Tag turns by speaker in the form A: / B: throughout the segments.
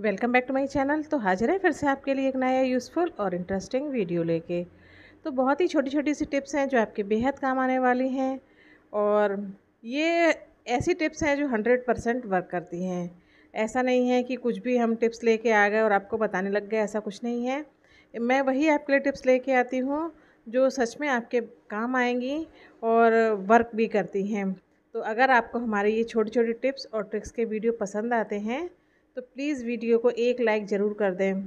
A: welcome back to my channel तो हाजिर है फिर से आपके लिए एक नया यूज़फुल और इंटरेस्टिंग वीडियो लेके तो बहुत ही छोटी छोटी सी टिप्स हैं जो आपके बेहद काम आने वाली हैं और ये ऐसी टिप्स हैं जो हंड्रेड परसेंट वर्क करती हैं ऐसा नहीं है कि कुछ भी हम टिप्स लेके आ गए और आपको बताने लग गए ऐसा कुछ नहीं है मैं वही आपके लिए टिप्स ले आती हूँ जो सच में आपके काम आएंगी और वर्क भी करती हैं तो अगर आपको हमारे ये छोटी छोटी टिप्स और ट्रिक्स के वीडियो पसंद आते हैं तो प्लीज़ वीडियो को एक लाइक ज़रूर कर दें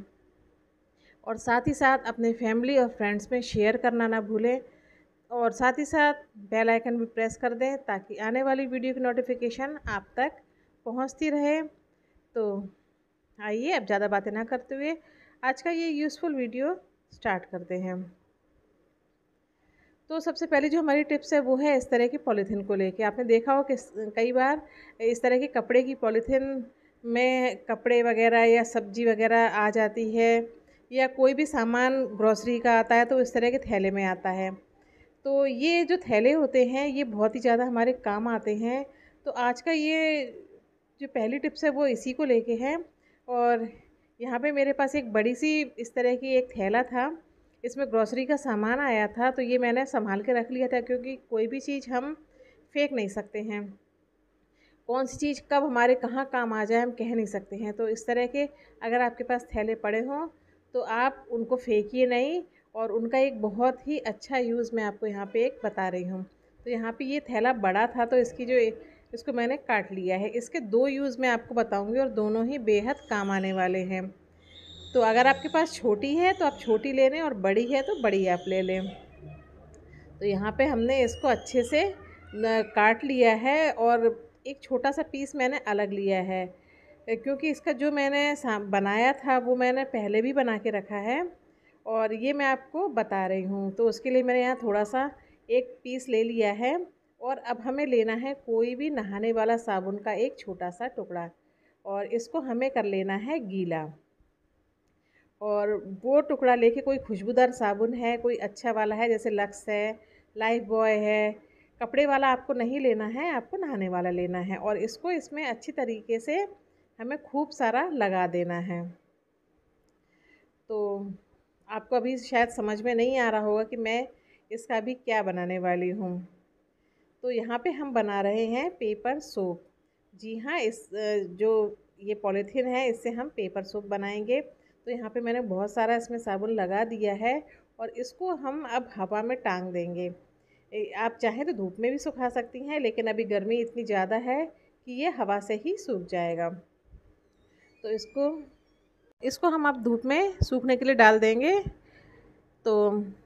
A: और साथ ही साथ अपने फैमिली और फ्रेंड्स में शेयर करना ना भूलें और साथ ही साथ बेल आइकन भी प्रेस कर दें ताकि आने वाली वीडियो की नोटिफिकेशन आप तक पहुंचती रहे तो आइए अब ज़्यादा बातें ना करते हुए आज का ये यूज़फुल वीडियो स्टार्ट करते हैं तो सबसे पहले जो हमारी टिप्स है वो है इस तरह की पॉलीथीन को लेके आपने देखा हो कि कई बार इस तरह के कपड़े की पॉलीथीन में कपड़े वगैरह या सब्ज़ी वगैरह आ जाती है या कोई भी सामान ग्रॉसरी का आता है तो इस तरह के थैले में आता है तो ये जो थैले होते हैं ये बहुत ही ज़्यादा हमारे काम आते हैं तो आज का ये जो पहली टिप्स है वो इसी को लेके है और यहाँ पे मेरे पास एक बड़ी सी इस तरह की एक थैला था इसमें ग्रॉसरी का सामान आया था तो ये मैंने संभाल के रख लिया था क्योंकि कोई भी चीज़ हम फेंक नहीं सकते हैं कौन सी चीज़ कब हमारे कहाँ काम आ जाए हम कह नहीं सकते हैं तो इस तरह के अगर आपके पास थैले पड़े हों तो आप उनको फेंकिए नहीं और उनका एक बहुत ही अच्छा यूज़ मैं आपको यहाँ पे एक बता रही हूँ तो यहाँ पे ये थैला बड़ा था तो इसकी जो इसको मैंने काट लिया है इसके दो यूज़ मैं आपको बताऊँगी और दोनों ही बेहद काम आने वाले हैं तो अगर आपके पास छोटी है तो आप छोटी ले लें और बड़ी है तो बड़ी आप ले लें तो यहाँ पर हमने इसको अच्छे से काट लिया है और एक छोटा सा पीस मैंने अलग लिया है क्योंकि इसका जो मैंने बनाया था वो मैंने पहले भी बना के रखा है और ये मैं आपको बता रही हूँ तो उसके लिए मैंने यहाँ थोड़ा सा एक पीस ले लिया है और अब हमें लेना है कोई भी नहाने वाला साबुन का एक छोटा सा टुकड़ा और इसको हमें कर लेना है गीला और वो टुकड़ा लेके कोई खुशबूदार साबुन है कोई अच्छा वाला है जैसे लक्स है लाइफ बॉय है कपड़े वाला आपको नहीं लेना है आपको नहाने वाला लेना है और इसको इसमें अच्छी तरीके से हमें खूब सारा लगा देना है तो आपको अभी शायद समझ में नहीं आ रहा होगा कि मैं इसका भी क्या बनाने वाली हूँ तो यहाँ पे हम बना रहे हैं पेपर सोप जी हाँ इस जो ये पॉलीथीन है इससे हम पेपर सोप बनाएंगे तो यहाँ पे मैंने बहुत सारा इसमें साबुन लगा दिया है और इसको हम अब हवा में टांग देंगे आप चाहें तो धूप में भी सुखा सकती हैं लेकिन अभी गर्मी इतनी ज़्यादा है कि ये हवा से ही सूख जाएगा तो इसको इसको हम आप धूप में सूखने के लिए डाल देंगे तो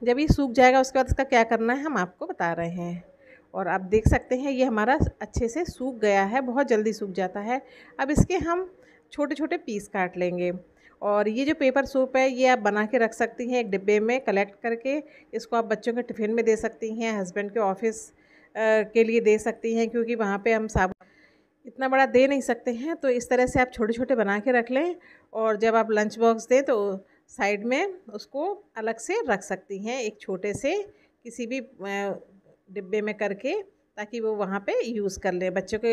A: जब ये सूख जाएगा उसके बाद इसका क्या करना है हम आपको बता रहे हैं और आप देख सकते हैं ये हमारा अच्छे से सूख गया है बहुत जल्दी सूख जाता है अब इसके हम छोटे छोटे पीस काट लेंगे और ये जो पेपर सूप है ये आप बना के रख सकती हैं एक डिब्बे में कलेक्ट करके इसको आप बच्चों के टिफ़िन में दे सकती हैं हस्बैंड के ऑफिस के लिए दे सकती हैं क्योंकि वहाँ पे हम साबुन इतना बड़ा दे नहीं सकते हैं तो इस तरह से आप छोटे छोटे बना के रख लें और जब आप लंच बॉक्स दें तो साइड में उसको अलग से रख सकती हैं एक छोटे से किसी भी डिब्बे में करके ताकि वो वहाँ पे यूज़ कर लें बच्चों के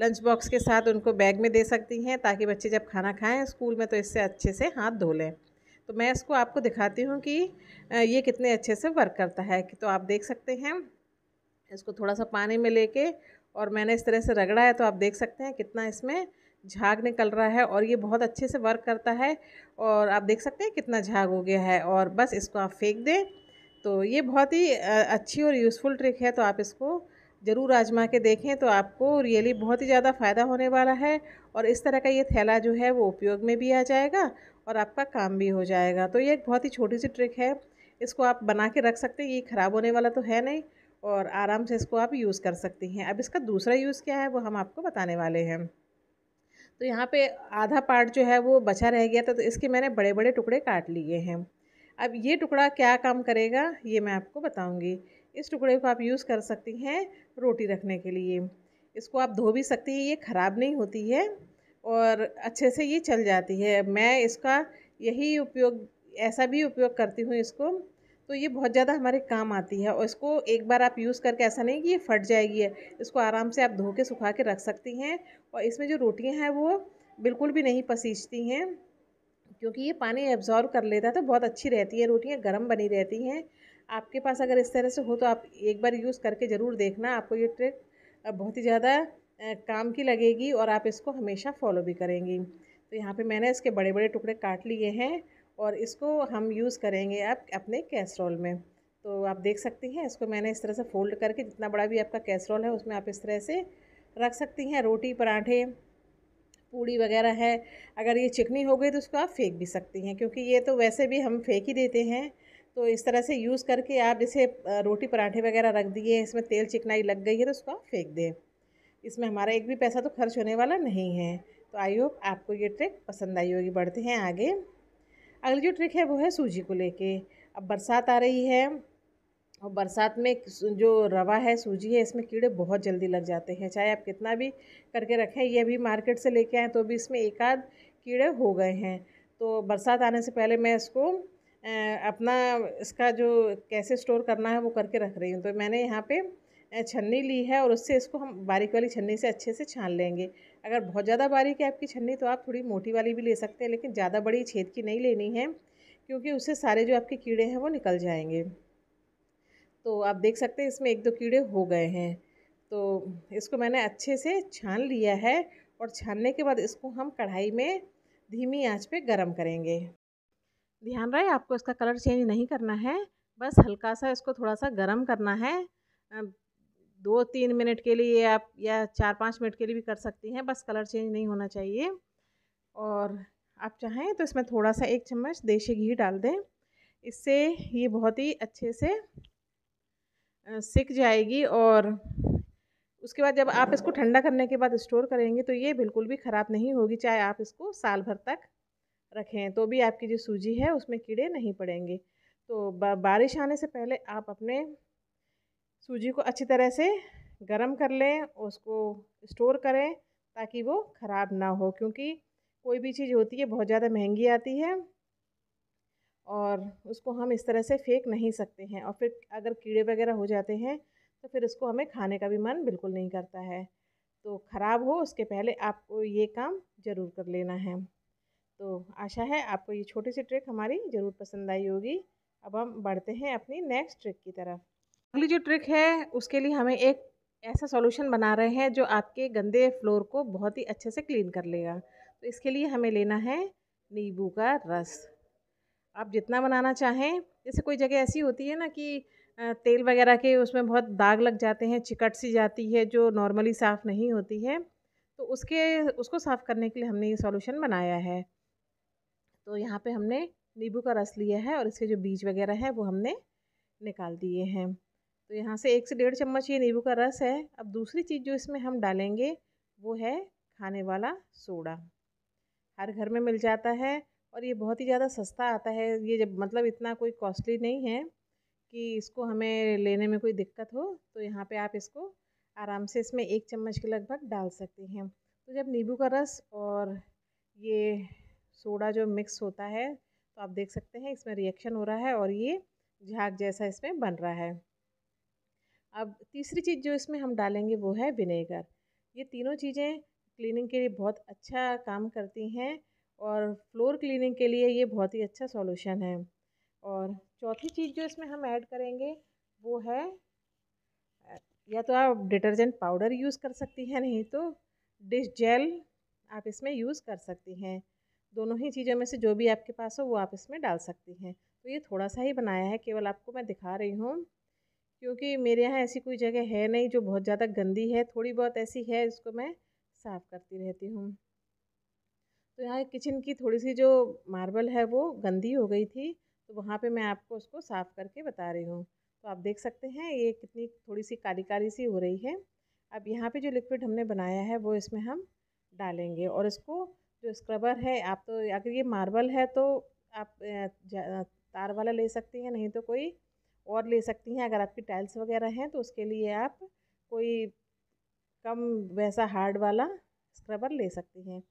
A: लंच बॉक्स के साथ उनको बैग में दे सकती हैं ताकि बच्चे जब खाना खाएं स्कूल में तो इससे अच्छे से हाथ धो लें तो मैं इसको आपको दिखाती हूँ कि ये कितने अच्छे से वर्क करता है तो आप देख सकते हैं इसको थोड़ा सा पानी में लेके और मैंने इस तरह से रगड़ा है तो आप देख सकते हैं कितना इसमें झाग निकल रहा है और ये बहुत अच्छे से वर्क करता है और आप देख सकते हैं कितना झाग हो गया है और बस इसको आप फेंक दें तो ये बहुत ही अच्छी और यूज़फुल ट्रिक है तो आप इसको ज़रूर आजमा के देखें तो आपको रियली बहुत ही ज़्यादा फ़ायदा होने वाला है और इस तरह का ये थैला जो है वो उपयोग में भी आ जाएगा और आपका काम भी हो जाएगा तो ये एक बहुत ही छोटी सी ट्रिक है इसको आप बना के रख सकते हैं ये ख़राब होने वाला तो है नहीं और आराम से इसको आप यूज़ कर सकती हैं अब इसका दूसरा यूज़ क्या है वो हम आपको बताने वाले हैं तो यहाँ पे आधा पार्ट जो है वो बचा रह गया था तो इसके मैंने बड़े बड़े टुकड़े काट लिए हैं अब ये टुकड़ा क्या काम करेगा ये मैं आपको बताऊँगी इस टुकड़े को आप यूज़ कर सकती हैं रोटी रखने के लिए इसको आप धो भी सकती हैं ये ख़राब नहीं होती है और अच्छे से ये चल जाती है मैं इसका यही उपयोग ऐसा भी उपयोग करती हूँ इसको तो ये बहुत ज़्यादा हमारे काम आती है और इसको एक बार आप यूज़ करके ऐसा नहीं कि ये फट जाएगी है इसको आराम से आप धो के सुखा के रख सकती हैं और इसमें जो रोटियाँ हैं वो बिल्कुल भी नहीं पसीजती हैं क्योंकि ये पानी एब्जॉर्व कर लेता है तो बहुत अच्छी रहती है रोटियाँ गर्म बनी रहती हैं आपके पास अगर इस तरह से हो तो आप एक बार यूज़ करके ज़रूर देखना आपको ये ट्रिक बहुत ही ज़्यादा काम की लगेगी और आप इसको हमेशा फॉलो भी करेंगी तो यहाँ पे मैंने इसके बड़े बड़े टुकड़े काट लिए हैं और इसको हम यूज़ करेंगे आप अपने कैसरोल में तो आप देख सकती हैं इसको मैंने इस तरह से फ़ोल्ड करके जितना बड़ा भी आपका कैसरोल है उसमें आप इस तरह से रख सकती हैं रोटी पराठे पूड़ी वगैरह है अगर ये चिकनी हो गई तो उसको आप फेंक भी सकती हैं क्योंकि ये तो वैसे भी हम फेंक ही देते हैं तो इस तरह से यूज़ करके आप जैसे रोटी पराठे वगैरह रख दिए इसमें तेल चिकनाई लग गई है तो उसको आप फेंक दें इसमें हमारा एक भी पैसा तो खर्च होने वाला नहीं है तो आई होप आपको ये ट्रिक पसंद आई होगी बढ़ते हैं आगे अगली जो ट्रिक है वो है सूजी को लेके अब बरसात आ रही है और बरसात में जो रवा है सूजी है इसमें कीड़े बहुत जल्दी लग जाते हैं चाहे आप कितना भी करके रखें ये भी मार्केट से लेके आएँ तो भी इसमें एक आध कीड़े हो गए हैं तो बरसात आने से पहले मैं इसको अपना इसका जो कैसे स्टोर करना है वो करके रख रही हूँ तो मैंने यहाँ पे छन्नी ली है और उससे इसको हम बारीक वाली छन्नी से अच्छे से छान लेंगे अगर बहुत ज़्यादा बारीक है आपकी छन्नी तो आप थोड़ी मोटी वाली भी ले सकते हैं लेकिन ज़्यादा बड़ी छेद की नहीं लेनी है क्योंकि उससे सारे जो आपके कीड़े हैं वो निकल जाएंगे तो आप देख सकते हैं इसमें एक दो कीड़े हो गए हैं तो इसको मैंने अच्छे से छान लिया है और छानने के बाद इसको हम कढ़ाई में धीमी आंच पे गरम करेंगे ध्यान रहे आपको इसका कलर चेंज नहीं करना है बस हल्का सा इसको थोड़ा सा गर्म करना है दो तीन मिनट के लिए आप या चार पाँच मिनट के लिए भी कर सकती हैं बस कलर चेंज नहीं होना चाहिए और आप चाहें तो इसमें थोड़ा सा एक चम्मच देसी घी डाल दें इससे ये बहुत ही अच्छे से सिक जाएगी और उसके बाद जब आप इसको ठंडा करने के बाद स्टोर करेंगे तो ये बिल्कुल भी ख़राब नहीं होगी चाहे आप इसको साल भर तक रखें तो भी आपकी जो सूजी है उसमें कीड़े नहीं पड़ेंगे तो बारिश आने से पहले आप अपने सूजी को अच्छी तरह से गर्म कर लें उसको स्टोर करें ताकि वो ख़राब ना हो क्योंकि कोई भी चीज़ होती है बहुत ज़्यादा महंगी आती है और उसको हम इस तरह से फेंक नहीं सकते हैं और फिर अगर कीड़े वगैरह हो जाते हैं तो फिर उसको हमें खाने का भी मन बिल्कुल नहीं करता है तो ख़राब हो उसके पहले आपको ये काम ज़रूर कर लेना है तो आशा है आपको ये छोटी सी ट्रिक हमारी ज़रूर पसंद आई होगी अब हम बढ़ते हैं अपनी नेक्स्ट ट्रिक की तरफ अगली जो ट्रिक है उसके लिए हमें एक ऐसा सॉल्यूशन बना रहे हैं जो आपके गंदे फ्लोर को बहुत ही अच्छे से क्लीन कर लेगा तो इसके लिए हमें लेना है नींबू का रस आप जितना बनाना चाहें जैसे कोई जगह ऐसी होती है ना कि तेल वगैरह के उसमें बहुत दाग लग जाते हैं चिकट सी जाती है जो नॉर्मली साफ़ नहीं होती है तो उसके उसको साफ़ करने के लिए हमने ये सॉल्यूशन बनाया है तो यहाँ पे हमने नींबू का रस लिया है और इसके जो बीज वगैरह है वो हमने निकाल दिए हैं तो यहाँ से एक से डेढ़ चम्मच ये नींबू का रस है अब दूसरी चीज़ जो इसमें हम डालेंगे वो है खाने वाला सोडा हर घर में मिल जाता है और ये बहुत ही ज़्यादा सस्ता आता है ये जब मतलब इतना कोई कॉस्टली नहीं है कि इसको हमें लेने में कोई दिक्कत हो तो यहाँ पे आप इसको आराम से इसमें एक चम्मच के लगभग डाल सकते हैं तो जब नींबू का रस और ये सोडा जो मिक्स होता है तो आप देख सकते हैं इसमें रिएक्शन हो रहा है और ये झाग जैसा इसमें बन रहा है अब तीसरी चीज़ जो इसमें हम डालेंगे वो है विनेगर ये तीनों चीज़ें क्लीनिंग के लिए बहुत अच्छा काम करती हैं और फ्लोर क्लीनिंग के लिए ये बहुत ही अच्छा सॉल्यूशन है और चौथी चीज़ जो इसमें हम ऐड करेंगे वो है या तो आप डिटर्जेंट पाउडर यूज़ कर सकती हैं नहीं तो डिश जेल आप इसमें यूज़ कर सकती हैं दोनों ही चीज़ों में से जो भी आपके पास हो वो आप इसमें डाल सकती हैं तो ये थोड़ा सा ही बनाया है केवल आपको मैं दिखा रही हूँ क्योंकि मेरे यहाँ ऐसी कोई जगह है नहीं जो बहुत ज़्यादा गंदी है थोड़ी बहुत ऐसी है इसको मैं साफ़ करती रहती हूँ तो यहाँ किचन की थोड़ी सी जो मार्बल है वो गंदी हो गई थी तो वहाँ पे मैं आपको उसको साफ़ करके बता रही हूँ तो आप देख सकते हैं ये कितनी थोड़ी सी काली काली सी हो रही है अब यहाँ पे जो लिक्विड हमने बनाया है वो इसमें हम डालेंगे और इसको जो स्क्रबर है आप तो अगर ये मार्बल है तो आप तार वाला ले सकती हैं नहीं तो कोई और ले सकती हैं अगर आपकी टाइल्स वगैरह हैं तो उसके लिए आप कोई कम वैसा हार्ड वाला स्क्रबर ले सकती हैं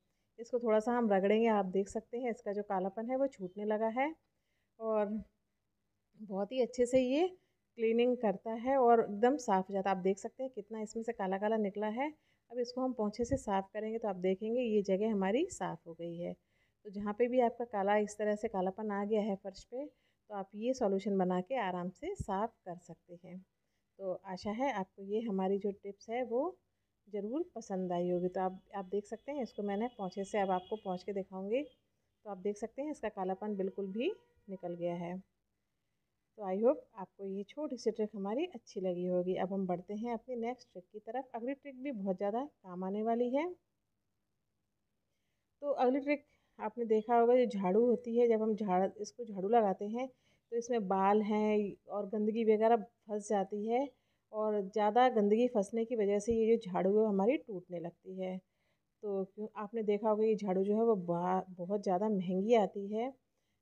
A: इसको थोड़ा सा हम रगड़ेंगे आप देख सकते हैं इसका जो कालापन है वो छूटने लगा है और बहुत ही अच्छे से ये क्लीनिंग करता है और एकदम साफ हो जाता है आप देख सकते हैं कितना इसमें से काला काला निकला है अब इसको हम पहुँचे से साफ़ करेंगे तो आप देखेंगे ये जगह हमारी साफ़ हो गई है तो जहाँ पे भी आपका काला इस तरह से कालापन आ गया है फ़र्श पे तो आप ये सॉल्यूशन बना के आराम से साफ़ कर सकते हैं तो आशा है आपको ये हमारी जो टिप्स है वो ज़रूर पसंद आई होगी तो आप आप देख सकते हैं इसको मैंने पहुँचे से अब आपको पहुँच के दिखाऊँगी तो आप देख सकते हैं इसका कालापन बिल्कुल भी निकल गया है तो आई होप आपको ये छोटी सी ट्रिक हमारी अच्छी लगी होगी अब हम बढ़ते हैं अपनी नेक्स्ट ट्रिक की तरफ अगली ट्रिक भी बहुत ज़्यादा काम आने वाली है तो अगली ट्रिक आपने देखा होगा जो झाड़ू होती है जब हम झाड़ इसको झाड़ू लगाते हैं तो इसमें बाल हैं और गंदगी वगैरह फंस जाती है और ज़्यादा गंदगी फंसने की वजह से ये जो झाड़ू है हमारी टूटने लगती है तो आपने देखा होगा ये झाड़ू जो है वो बहुत ज़्यादा महंगी आती है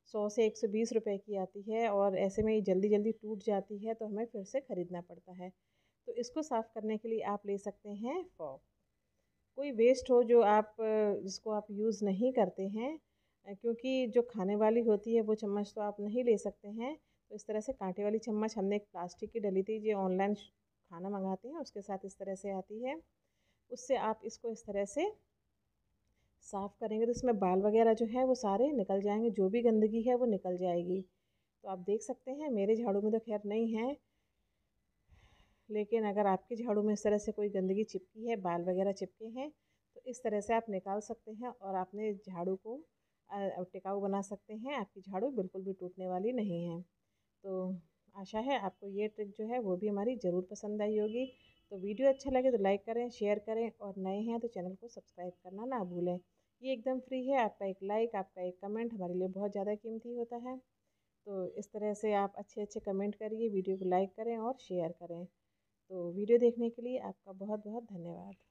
A: सौ से एक सौ बीस रुपये की आती है और ऐसे में ये जल्दी जल्दी टूट जाती है तो हमें फिर से ख़रीदना पड़ता है तो इसको साफ़ करने के लिए आप ले सकते हैं फॉक कोई वेस्ट हो जो आप जिसको आप यूज़ नहीं करते हैं क्योंकि जो खाने वाली होती है वो चम्मच तो आप नहीं ले सकते हैं तो इस तरह से कांटे वाली चम्मच हमने एक प्लास्टिक की डली थी जो ऑनलाइन खाना मंगाते हैं उसके साथ इस तरह से आती है उससे आप इसको इस तरह से साफ़ करेंगे तो इसमें बाल वगैरह जो है वो सारे निकल जाएंगे जो भी गंदगी है वो निकल जाएगी तो आप देख सकते हैं मेरे झाड़ू में तो खैर नहीं है लेकिन अगर आपके झाड़ू में इस तरह से कोई गंदगी चिपकी है बाल वगैरह चिपके हैं तो इस तरह से आप निकाल सकते हैं और आपने झाड़ू को टिकाऊ बना सकते हैं आपकी झाड़ू बिल्कुल भी टूटने वाली नहीं है तो आशा है आपको ये ट्रिक जो है वो भी हमारी ज़रूर पसंद आई होगी तो वीडियो अच्छा लगे तो लाइक करें शेयर करें और नए हैं तो चैनल को सब्सक्राइब करना ना भूलें ये एकदम फ्री है आपका एक लाइक आपका एक कमेंट हमारे लिए बहुत ज़्यादा कीमती होता है तो इस तरह से आप अच्छे अच्छे कमेंट करिए वीडियो को लाइक करें और शेयर करें तो वीडियो देखने के लिए आपका बहुत बहुत धन्यवाद